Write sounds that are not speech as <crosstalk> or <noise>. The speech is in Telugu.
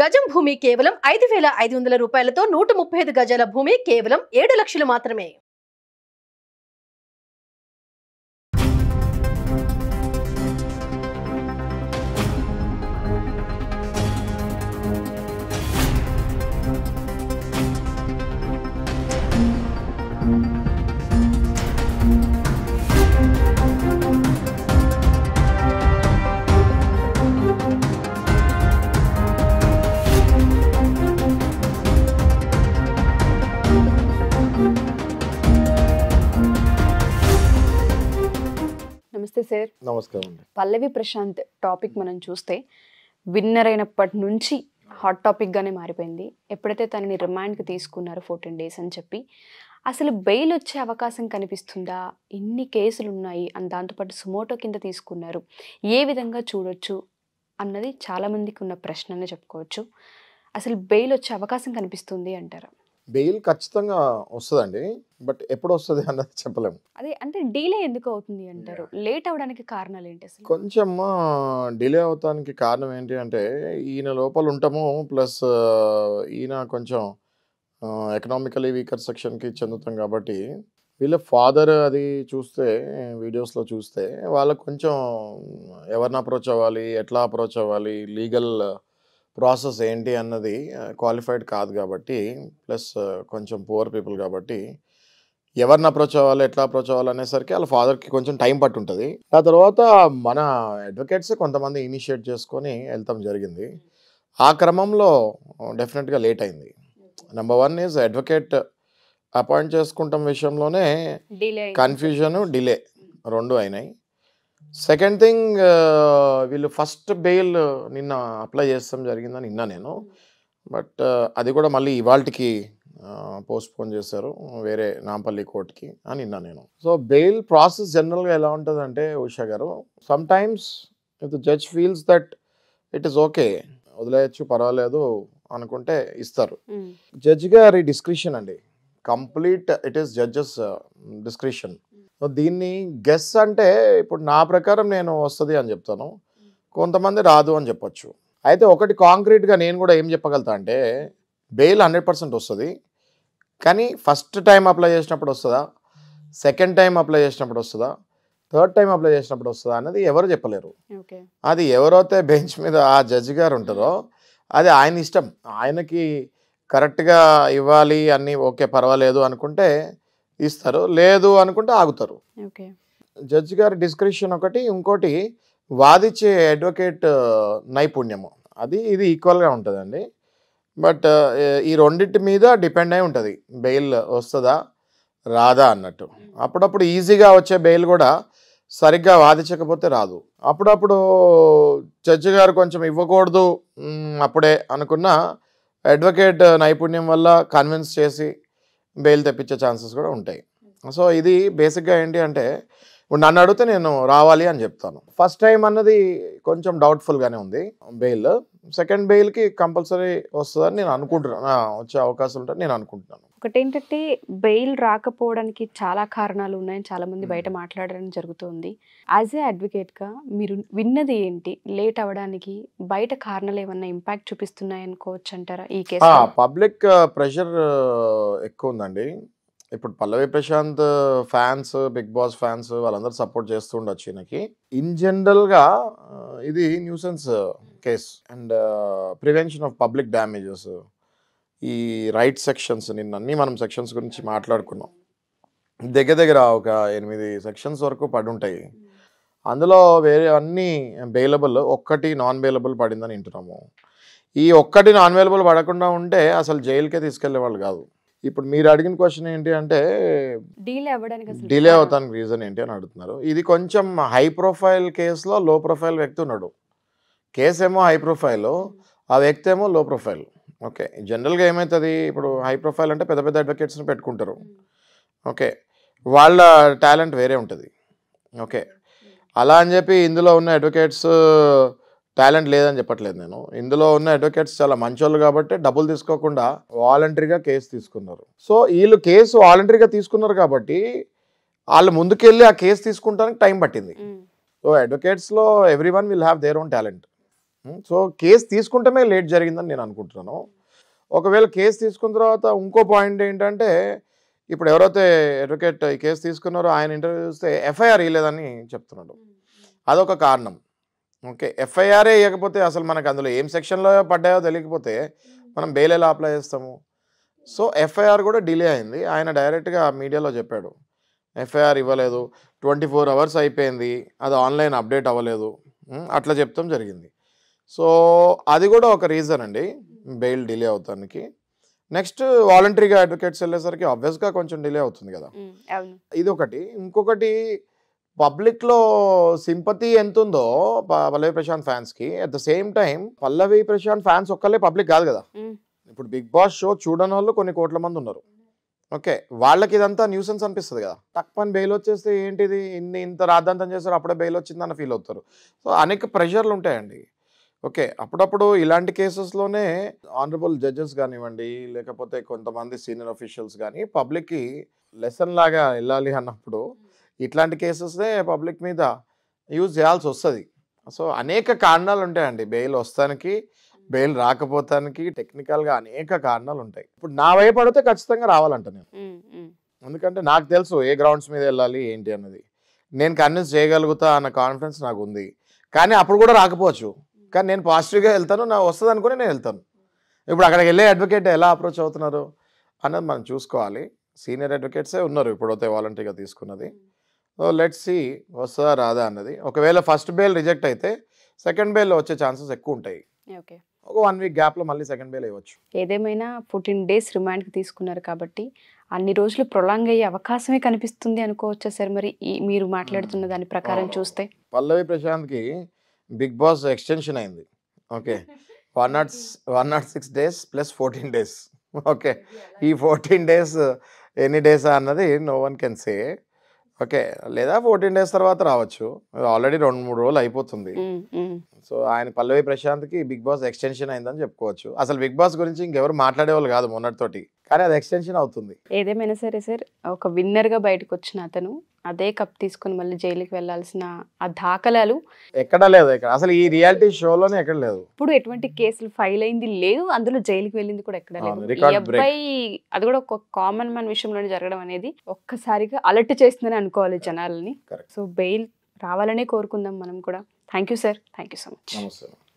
గజం భూమి కేవలం ఐదు వేల ఐదు వందల రూపాయలతో నూట గజాల భూమి కేవలం ఏడు లక్షలు మాత్రమే సార్ నమస్కారం పల్లవి ప్రశాంత్ టాపిక్ మనం చూస్తే విన్నర్ అయినప్పటి నుంచి హాట్ టాపిక్గానే మారిపోయింది ఎప్పుడైతే తనని రిమాండ్కి తీసుకున్నారో ఫోర్టీన్ డేస్ అని చెప్పి అసలు బెయిల్ వచ్చే అవకాశం కనిపిస్తుందా ఎన్ని కేసులు ఉన్నాయి అని దాంతోపాటు సుమోటో కింద తీసుకున్నారు ఏ విధంగా చూడొచ్చు అన్నది చాలామందికి ఉన్న ప్రశ్న చెప్పుకోవచ్చు అసలు బెయిల్ వచ్చే అవకాశం కనిపిస్తుంది అంటారా బెయిల్ ఖచ్చితంగా వస్తుందండి బట్ ఎప్పుడు వస్తుంది అన్నది చెప్పలేము అదే అంటే డిలే ఎందుకు అవుతుంది అంటారు లేట్ అవడానికి కారణాలు ఏంటి కొంచెం డిలే అవడానికి కారణం ఏంటి అంటే ఈయన లోపల ఉంటాము ప్లస్ ఈయన కొంచెం ఎకనామికలీ వీకర్ సెక్షన్కి చెందుతాం కాబట్టి వీళ్ళ ఫాదర్ అది చూస్తే వీడియోస్లో చూస్తే వాళ్ళకు కొంచెం ఎవరిని అప్రోచ్ అవ్వాలి ఎట్లా అప్రోచ్ అవ్వాలి లీగల్ ప్రాసెస్ ఏంటి అన్నది క్వాలిఫైడ్ కాదు కాబట్టి ప్లస్ కొంచెం పువర్ పీపుల్ కాబట్టి ఎవరిని అప్రోచ్ అవ్వాలి ఎట్లా అప్రోచ్ అవ్వాలి అనేసరికి వాళ్ళ ఫాదర్కి కొంచెం టైం పట్టుంటుంది ఆ తర్వాత మన అడ్వకేట్స్ కొంతమంది ఇనిషియేట్ చేసుకొని వెళ్తాం జరిగింది ఆ క్రమంలో డెఫినెట్గా లేట్ అయింది number one is advocate appoint చేసుకుంటాం విషయంలోనే కన్ఫ్యూజన్ డిలే రెండు అయినాయి సెకండ్ థింగ్ uh, వీళ్ళు ఫస్ట్ బెయిల్ నిన్న అప్లై చేస్తాం జరిగిందని నిన్న నేను బట్ hmm. uh, అది కూడా మళ్ళీ ఇవాళకి పోస్ట్పోన్ చేశారు వేరే నాంపల్లి కోర్టుకి అని నిన్న నేను సో బెయిల్ ప్రాసెస్ జనరల్గా ఎలా ఉంటుంది అంటే ఉషా గారు sometimes if the judge feels that it is okay వదిలేయచ్చు పర్వాలేదు అనుకుంటే ఇస్తారు జడ్జ్ hmm. గారి డిస్క్రిప్షన్ అండి complete it is judges description so దీన్ని గెస్ అంటే ఇప్పుడు నా ప్రకారం నేను వస్తుంది అని చెప్తాను కొంతమంది రాదు అని చెప్పొచ్చు అయితే ఒకటి కాంక్రీట్గా నేను కూడా ఏం చెప్పగలుగుతా అంటే బెయిల్ హండ్రెడ్ పర్సెంట్ వస్తుంది కానీ ఫస్ట్ టైం అప్లై చేసినప్పుడు వస్తుందా సెకండ్ టైం అప్లై చేసినప్పుడు వస్తుందా థర్డ్ టైం అప్లై చేసినప్పుడు వస్తుందా అనేది ఎవరు చెప్పలేరు అది ఎవరైతే బెంచ్ మీద ఆ జడ్జి గారు ఉంటారో అది ఆయన ఇష్టం ఆయనకి కరెక్ట్గా ఇవ్వాలి అన్నీ ఓకే పర్వాలేదు అనుకుంటే ఇస్తారు లేదు అనుకుంటే ఆగుతారు జడ్జి గారి డిస్క్రిప్షన్ ఒకటి ఇంకోటి వాదిచ్చే అడ్వకేట్ నైపుణ్యము అది ఇది ఈక్వల్గా ఉంటుందండి బట్ ఈ రెండింటి మీద డిపెండ్ అయి ఉంటుంది బెయిల్ వస్తుందా రాదా అన్నట్టు అప్పుడప్పుడు ఈజీగా వచ్చే బెయిల్ కూడా సరిగ్గా వాదించకపోతే రాదు అప్పుడప్పుడు జడ్జి గారు కొంచెం ఇవ్వకూడదు అప్పుడే అనుకున్న అడ్వకేట్ నైపుణ్యం వల్ల కన్విన్స్ చేసి బెయిల్ తెప్పించే ఛాన్సెస్ కూడా ఉంటాయి సో ఇది బేసిక్గా ఏంటి అంటే ఇప్పుడు నన్ను అడిగితే నేను రావాలి అని చెప్తాను ఫస్ట్ టైం అన్నది కొంచెం డౌట్ఫుల్గానే ఉంది బెయిల్ సెకండ్ బెయిల్కి కంపల్సరీ వస్తుందని నేను అనుకుంటున్నాను వచ్చే అవకాశం ఉంటుంది నేను అనుకుంటున్నాను ఒకటేంటంటే బెయిల్ రాకపోవడానికి చాలా కారణాలు ఉన్నాయని చాలామంది బయట మాట్లాడడం జరుగుతుంది యాజ్ ఏ అడ్వకేట్గా మీరు విన్నది ఏంటి లేట్ అవ్వడానికి బయట కారణాలు ఏమన్నా ఇంపాక్ట్ చూపిస్తున్నాయి అనుకోవచ్చు అంటారా ఈ కేసు పబ్లిక్ ప్రెషర్ ఎక్కువ ఉందండి ఇప్పుడు Pallavi Prashanth fans Bigg Boss fans వాళ్ళందరూ సపోర్ట్ చేస్తూ ఉండొచ్చు ఈయనకి ఇన్ జనరల్గా ఇది nuisance case and prevention of public damages ఈ రైట్ సెక్షన్స్ నిన్నీ మనం సెక్షన్స్ గురించి మాట్లాడుకున్నాం దగ్గర దగ్గర ఒక ఎనిమిది సెక్షన్స్ వరకు పడి ఉంటాయి అందులో వేరే అన్నీ బెయిలబుల్ ఒక్కటి నాన్ బెయిలబుల్ పడిందని వింటున్నాము ఈ ఒక్కటి నాన్ అవైలబుల్ పడకుండా ఉంటే అసలు జైలుకే తీసుకెళ్లే వాళ్ళు కాదు ఇప్పుడు మీరు అడిగిన క్వశ్చన్ ఏంటి అంటే డిలే అవ్వడానికి రీజన్ ఏంటి అని అడుగుతున్నారు ఇది కొంచెం హై ప్రొఫైల్ కేసులో లో ప్రొఫైల్ వ్యక్తి ఉన్నాడు కేసు ఏమో హై ప్రొఫైల్ ఆ వ్యక్తి ఏమో లో ప్రొఫైల్ ఓకే జనరల్గా ఏమవుతుంది ఇప్పుడు హై ప్రొఫైల్ అంటే పెద్ద పెద్ద అడ్వకేట్స్ని పెట్టుకుంటారు ఓకే వాళ్ళ టాలెంట్ వేరే ఉంటుంది ఓకే అలా అని చెప్పి ఇందులో ఉన్న అడ్వకేట్స్ టాలెంట్ లేదని చెప్పట్లేదు నేను ఇందులో ఉన్న అడ్వకేట్స్ చాలా మంచోళ్ళు కాబట్టి డబ్బులు తీసుకోకుండా వాలంటరీగా కేసు తీసుకున్నారు సో వీళ్ళు కేసు వాలంటరీగా తీసుకున్నారు కాబట్టి వాళ్ళు ముందుకెళ్ళి ఆ కేసు తీసుకుంటానికి టైం పట్టింది సో అడ్వకేట్స్లో everyone will have their own talent so case తీసుకుంటమే లేట్ జరిగిందని నేను అనుకుంటున్నాను ఒకవేళ కేసు తీసుకున్న తర్వాత ఇంకో పాయింట్ ఏంటంటే ఇప్పుడు ఎవరైతే అడ్వకేట్ ఈ కేసు తీసుకున్నారో ఆయన ఇంటర్వ్యూ చూస్తే ఎఫ్ఐఆర్ ఇయ్యలేదని చెప్తున్నాడు అదొక కారణం ఓకే ఎఫ్ఐఆర్ ఇవ్వకపోతే అసలు మనకు అందులో ఏం సెక్షన్లో పడ్డాయో తెలియకపోతే మనం బెయిల్ ఎలా అప్లై చేస్తాము సో ఎఫ్ఐఆర్ కూడా డిలే అయింది ఆయన డైరెక్ట్గా మీడియాలో చెప్పాడు ఎఫ్ఐఆర్ ఇవ్వలేదు ట్వంటీ ఫోర్ అవర్స్ అయిపోయింది అది ఆన్లైన్ అప్డేట్ అవ్వలేదు అట్లా చెప్తాం జరిగింది సో అది కూడా ఒక రీజన్ అండి బెయిల్ డిలే అవుతానికి నెక్స్ట్ వాలంటరీగా అడ్వకేట్స్ వెళ్ళేసరికి ఆబ్వియస్గా కొంచెం డిలే అవుతుంది కదా ఇది ఒకటి ఇంకొకటి పబ్లిక్లో సింపతి ఎంత ఉందో పల్లవి ప్రశాంత్ ఫ్యాన్స్కి at the same time Pallavi Prashanth fans ఒక్కళ్ళే పబ్లిక్ కాదు కదా ఇప్పుడు బిగ్ బాస్ షో చూడని వాళ్ళు కొన్ని కోట్ల మంది ఉన్నారు ఓకే వాళ్ళకి ఇదంతా న్యూసెన్స్ అనిపిస్తుంది కదా తక్కువ బెయిల్ వచ్చేస్తే ఏంటిది ఇన్ని ఇంత రాద్ధాంతం చేస్తారు అప్పుడే బెయిల్ వచ్చిందని ఫీల్ అవుతారు సో అనేక ప్రెషర్లు ఉంటాయండి ఓకే అప్పుడప్పుడు ఇలాంటి కేసెస్లోనే ఆనరబుల్ జడ్జెస్ కానివ్వండి లేకపోతే కొంతమంది సీనియర్ అఫీషియల్స్ కానీ పబ్లిక్కి లెసన్ లాగా వెళ్ళాలి అన్నప్పుడు ఇట్లాంటి కేసెస్నే పబ్లిక్ మీద యూజ్ చేయాల్సి వస్తుంది సో అనేక కారణాలు ఉంటాయండి బెయిల్ వస్తానికి బెయిల్ రాకపోతానికి టెక్నికల్గా అనేక కారణాలు ఉంటాయి ఇప్పుడు నా వైపు ఖచ్చితంగా రావాలంట నేను ఎందుకంటే నాకు తెలుసు ఏ గ్రౌండ్స్ మీద వెళ్ళాలి ఏంటి అన్నది నేను కన్విన్స్ చేయగలుగుతా అన్న కాన్ఫిడెన్స్ నాకు ఉంది కానీ అప్పుడు కూడా రాకపోవచ్చు కానీ నేను పాజిటివ్గా వెళ్తాను నా వస్తుంది అనుకుని నేను వెళ్తాను ఇప్పుడు అక్కడికి వెళ్ళే అడ్వకేట్ ఎలా అప్రోచ్ అవుతున్నారు అన్నది మనం చూసుకోవాలి సీనియర్ అడ్వకేట్సే ఉన్నారు ఇప్పుడైతే వాలంటీర్గా తీసుకున్నది సో లెట్స్ సి వస్తుందా రాదా అన్నది ఒకవేళ ఫస్ట్ బెయిల్ రిజెక్ట్ అయితే సెకండ్ బెయిల్ వచ్చే ఛాన్సెస్ ఎక్కువ ఉంటాయి ఒక వన్ వీక్ గ్యాప్లో మళ్ళీ సెకండ్ బెయిల్ ఇవ్వచ్చు ఏదేమైనా ఫోర్టీన్ డేస్ రిమాండ్కి తీసుకున్నారు కాబట్టి అన్ని రోజులు ప్రొలాంగ్ అయ్యే అవకాశమే కనిపిస్తుంది అనుకోవచ్చా సార్ మరి మీరు మాట్లాడుతున్న దాని ప్రకారం చూస్తే పల్లవి ప్రశాంత్కి బిగ్ బాస్ ఎక్స్టెన్షన్ అయింది okay <laughs> one not <laughs> one not six days plus fourteen days okay ఈ ఫోర్టీన్ డేస్ ఎన్ని డేస్ అన్నది no one can say okay లేదా ఫోర్టీన్ డేస్ తర్వాత రావచ్చు ఆల్రెడీ రెండు మూడు రోజులు అయిపోతుంది mm, mm. సో ఆయన పల్లవి ప్రశాంత్కి బిగ్ బాస్ ఎక్స్టెన్షన్ అయిందని చెప్పుకోవచ్చు అసలు బిగ్ బాస్ గురించి ఇంకెవరు మాట్లాడేవాళ్ళు కాదు మొన్నటితోటి కానీ అది ఎక్స్టెన్షన్ అవుతుంది ఏదేమైనా సరే సార్ ఒక విన్నర్గా బయటకు వచ్చిన అతను అదే కప్ తీసుకుని మళ్ళీ జైలుకి వెళ్లాల్సిన ఆ దాఖలాలు ఎక్కడ లేదు ఇక్కడ అసలు ఈ రియాలిటీ షోలోనే ఎక్కడ లేదు ఇప్పుడు ఎటువంటి కేసులు ఫైల్ అయింది లేదు అందులో జైలుకి వెళ్ళింది కూడా ఎక్కడ లేదు అబ్బాయి అది కూడా ఒక కామన్ మన విషయంలోనే జరగడం అనేది ఒక్కసారిగా అలర్ట్ చేస్తుందని అనుకోవాలి జనాలని సో బెయిల్ రావాలనే కోరుకుందాం మనం కూడా thank you sir thank you so much నమస్తే